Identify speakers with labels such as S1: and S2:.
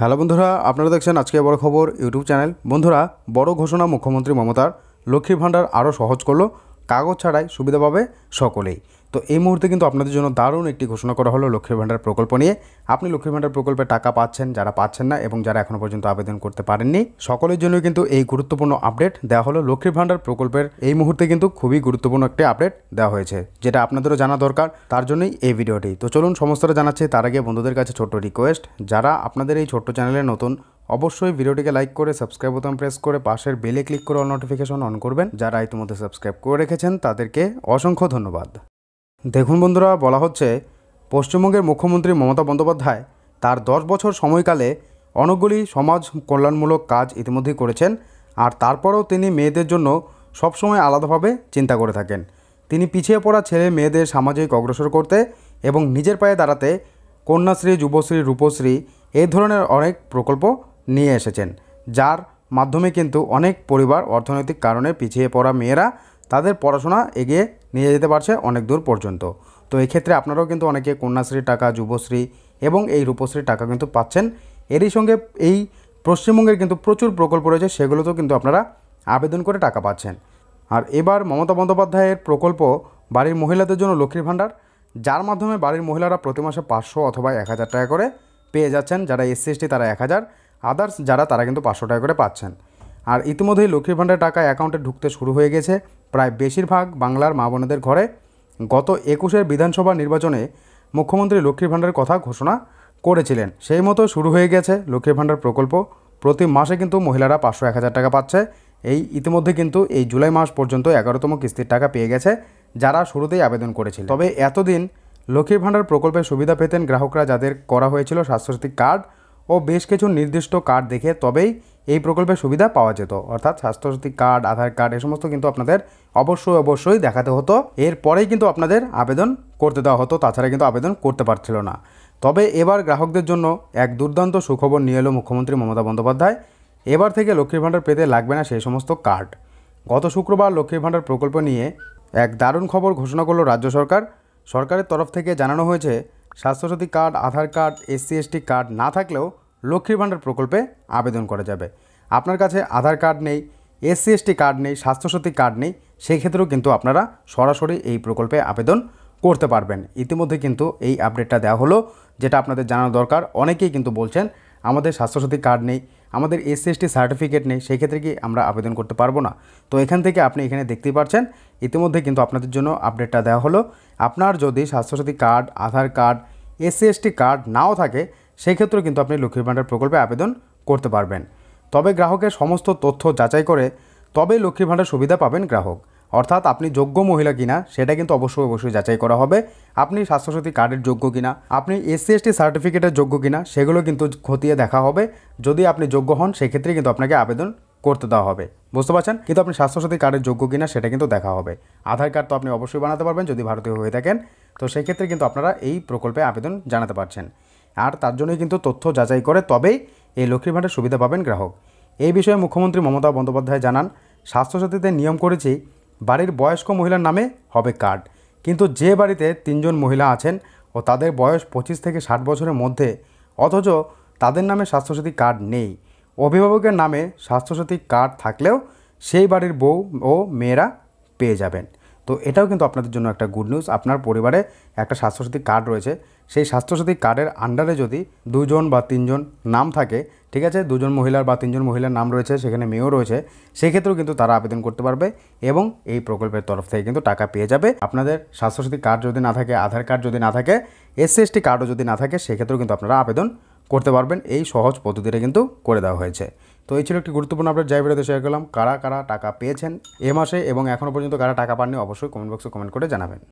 S1: hello বন্ধুরা আপনারা দেখছেন আজকে বড় খবর ইউটিউব চ্যানেল বন্ধুরা বড় ঘোষণা মুখ্যমন্ত্রী মমতার লক্ষ্মীর ভাণ্ডার আরও সহজ করলো কাগজ ছাড়াই সুবিধা পাবে সকলেই তো এই মুহূর্তে কিন্তু আপনাদের জন্য দারুণ একটি ঘোষণা করা হলো লক্ষ্মীর ভাণ্ডার প্রকল্প নিয়ে আপনি লক্ষ্মীর ভাণ্ডার প্রকল্পে টাকা পাচ্ছেন যারা পাচ্ছেন না এবং যারা এখনও পর্যন্ত আবেদন করতে পারেননি সকলের জন্য কিন্তু এই গুরুত্বপূর্ণ আপডেট দেওয়া হলো লক্ষ্মীর ভাণ্ডার প্রকল্পের এই মুহূর্তে কিন্তু খুবই গুরুত্বপূর্ণ একটি আপডেট দেওয়া হয়েছে যেটা আপনাদেরও জানা দরকার তার জন্যই এই ভিডিওটি তো চলুন সমস্তটা জানাচ্ছি তার আগে বন্ধুদের কাছে ছোট্ট রিকোয়েস্ট যারা আপনাদের এই ছোট্ট চ্যানেলে নতুন অবশ্যই ভিডিওটিকে লাইক করে সাবস্ক্রাইব বোতাম প্রেস করে পাশের বেলে ক্লিক করে অল নোটিফিকেশন অন করবেন যারা ইতিমধ্যে সাবস্ক্রাইব করে রেখেছেন তাদেরকে অসংখ্য ধন্যবাদ দেখুন বন্ধুরা বলা হচ্ছে পশ্চিমবঙ্গের মুখ্যমন্ত্রী মমতা বন্দ্যোপাধ্যায় তার দশ বছর সময়কালে অনেকগুলি সমাজ কল্যাণমূলক কাজ ইতিমধ্যেই করেছেন আর তারপরেও তিনি মেয়েদের জন্য সবসময় আলাদাভাবে চিন্তা করে থাকেন তিনি পিছিয়ে পড়া ছেলে মেয়েদের সামাজিক অগ্রসর করতে এবং নিজের পায়ে দাঁড়াতে কন্যাশ্রী যুবশ্রী রূপশ্রী এই ধরনের অনেক প্রকল্প নিয়ে এসেছেন যার মাধ্যমে কিন্তু অনেক পরিবার অর্থনৈতিক কারণে পিছিয়ে পড়া মেয়েরা তাদের পড়াশোনা এগিয়ে নিয়ে যেতে পারছে অনেক দূর পর্যন্ত তো এক্ষেত্রে আপনারাও কিন্তু অনেকে কন্যাশ্রী টাকা যুবশ্রী এবং এই রূপশ্রী টাকা কিন্তু পাচ্ছেন এরই সঙ্গে এই পশ্চিমবঙ্গের কিন্তু প্রচুর প্রকল্প রয়েছে সেগুলোতেও কিন্তু আপনারা আবেদন করে টাকা পাচ্ছেন আর এবার মমতা বন্দ্যোপাধ্যায়ের প্রকল্প বাড়ির মহিলাদের জন্য লক্ষ্মীর ভাণ্ডার যার মাধ্যমে বাড়ির মহিলারা প্রতি মাসে পাঁচশো অথবা এক হাজার টাকা করে পেয়ে যাচ্ছেন যারা এসসি এসটি তারা এক হাজার আদার্স যারা তারা কিন্তু পাঁচশো টাকা করে পাচ্ছেন আর ইতিমধ্যেই লক্ষ্মীর ভাণ্ডার টাকা অ্যাকাউন্টে ঢুকতে শুরু হয়ে গেছে প্রায় বেশিরভাগ বাংলার মা বোনেদের ঘরে গত একুশের বিধানসভা নির্বাচনে মুখ্যমন্ত্রী লক্ষ্মীর ভাণ্ডারের কথা ঘোষণা করেছিলেন সেই মতো শুরু হয়ে গেছে লক্ষ্মীর ভাণ্ডার প্রকল্প প্রতি মাসে কিন্তু মহিলারা পাঁচশো এক হাজার টাকা পাচ্ছে এই ইতিমধ্যে কিন্তু এই জুলাই মাস পর্যন্ত এগারোতম কিস্তির টাকা পেয়ে গেছে যারা শুরুতেই আবেদন করেছিল তবে এতদিন লক্ষ্মীর ভাণ্ডার প্রকল্পের সুবিধা পেতেন গ্রাহকরা যাদের করা হয়েছিল স্বাস্থ্যসাথী কার্ড ও বেশ কিছু নির্দিষ্ট কার্ড দেখে তবেই এই প্রকল্পের সুবিধা পাওয়া যেত অর্থাৎ স্বাস্থ্যসাথী কার্ড আধার কার্ড এ সমস্ত কিন্তু আপনাদের অবশ্যই অবশ্যই দেখাতে হতো এরপরেই কিন্তু আপনাদের আবেদন করতে দেওয়া হতো তাছাড়া কিন্তু আবেদন করতে পারছিল না তবে এবার গ্রাহকদের জন্য এক দুর্দান্ত সুখবর নিয়ে এলো মুখ্যমন্ত্রী মমতা বন্দ্যোপাধ্যায় এবার থেকে লক্ষ্মীর ভাণ্ডার পেতে লাগবে না সেই সমস্ত কার্ড গত শুক্রবার লক্ষ্মীর ভাণ্ডার প্রকল্প নিয়ে এক দারুণ খবর ঘোষণা করল রাজ্য সরকার সরকারের তরফ থেকে জানানো হয়েছে Swasthya Sathi card Aadhaar card SC ST card না থাকলেও লক্ষ্মীর ভাণ্ডার প্রকল্পে আবেদন করা যাবে আপনার কাছে আধার কার্ড নেই এসসি এসটি কার্ড নেই স্বাস্থ্যসাথী কার্ড নেই সেই ক্ষেত্রেও কিন্তু আপনারা সরাসরি এই প্রকল্পে আবেদন করতে পারবেন ইতিমধ্যে কিন্তু এই আপডেটটা দেওয়া হলো যেটা আপনাদের জানানো দরকার অনেকেই কিন্তু বলছেন আমাদের স্বাস্থ্যসাথী কার্ড নেই আমাদের এসসি সার্টিফিকেট নেই সেক্ষেত্রে কি আমরা আবেদন করতে পারবো না তো এখান থেকে আপনি এখানে দেখতেই পারছেন ইতিমধ্যে কিন্তু আপনাদের জন্য আপডেটটা দেওয়া হলো আপনার যদি Swasthya Sathi card Aadhaar card SC card নাও থাকে সেই ক্ষেত্রে কিন্তু আপনি লক্ষ্মীর ভাণ্ডার প্রকল্পে আবেদন করতে পারবেন তবে গ্রাহকের সমস্ত তথ্য যাচাই করে তবে লক্ষ্মীর ভাণ্ডার সুবিধা পাবেন গ্রাহক অর্থাৎ আপনি যোগ্য মহিলা কিনা সেটা কিন্তু অবশ্যই অবশ্যই যাচাই করা হবে আপনি স্বাস্থ্যসাথী কার্ডের যোগ্য কিনা আপনি এসসি এসটি সার্টিফিকেটের যোগ্য কিনা সেগুলো কিন্তু খতিয়ে দেখা হবে যদি আপনি যোগ্য হন সেক্ষেত্রে কিন্তু আপনাকে আবেদন করতে দেওয়া হবে বুঝতে পারছেন কিন্তু আপনি স্বাস্থ্যসাথী কার্ডের যোগ্য কিনা সেটা কিন্তু দেখা হবে আধার কার্ড তো আপনি অবশ্যই বানাতে পারবেন যদি ভারতীয় হয়ে থাকেন তো সেক্ষেত্রে কিন্তু আপনারা এই প্রকল্পে আবেদন জানাতে পারছেন আর তার জন্যই কিন্তু তথ্য যাচাই করে তবেই এই লক্ষ্মীর ভাণ্ডের সুবিধা পাবেন গ্রাহক এই বিষয়ে মুখ্যমন্ত্রী মমতা বন্দ্যোপাধ্যায় জানান স্বাস্থ্যসাথীদের নিয়ম করেছি বাড়ির বয়স্ক মহিলার নামে হবে কার্ড কিন্তু যে বাড়িতে তিনজন মহিলা আছেন ও তাদের বয়স পঁচিশ থেকে ষাট বছরের মধ্যে অথচ তাদের নামে স্বাস্থ্যসাথী কার্ড নেই অভিভাবকের নামে স্বাস্থ্যসাথী কার্ড থাকলেও সেই বাড়ির বউ ও মেয়েরা পেয়ে যাবেন তো এটাও কিন্তু আপনাদের জন্য একটা গুড নিউজ আপনার পরিবারে একটা স্বাস্থ্যসাথী কার্ড রয়েছে সেই স্বাস্থ্যসাথী কার্ডের আন্ডারে যদি দুজন বা তিনজন নাম থাকে ঠিক আছে দুজন মহিলার বা তিনজন মহিলার নাম রয়েছে সেখানে মেয়েও রয়েছে সেক্ষেত্রেও কিন্তু তারা আবেদন করতে পারবে এবং এই প্রকল্পের তরফ থেকে কিন্তু টাকা পেয়ে যাবে আপনাদের স্বাস্থ্যসাথী কার্ড যদি না থাকে আধার কার্ড যদি না থাকে এসসি এসটি কার্ডও যদি না থাকে সেক্ষেত্রেও কিন্তু আপনারা আবেদন করতে পারবেন এই সহজ পদ্ধতিটা কিন্তু করে দেওয়া হয়েছে তো এই ছিল একটি গুরুত্বপূর্ণ আপনার যাই ভিডিওতে শেয়ার করলাম কারা কারা টাকা পেয়েছেন এ মাসে এবং এখনও পর্যন্ত কারা টাকা পাননি অবশ্যই কমেন্ট বক্সে কমেন্ট করে জানাবেন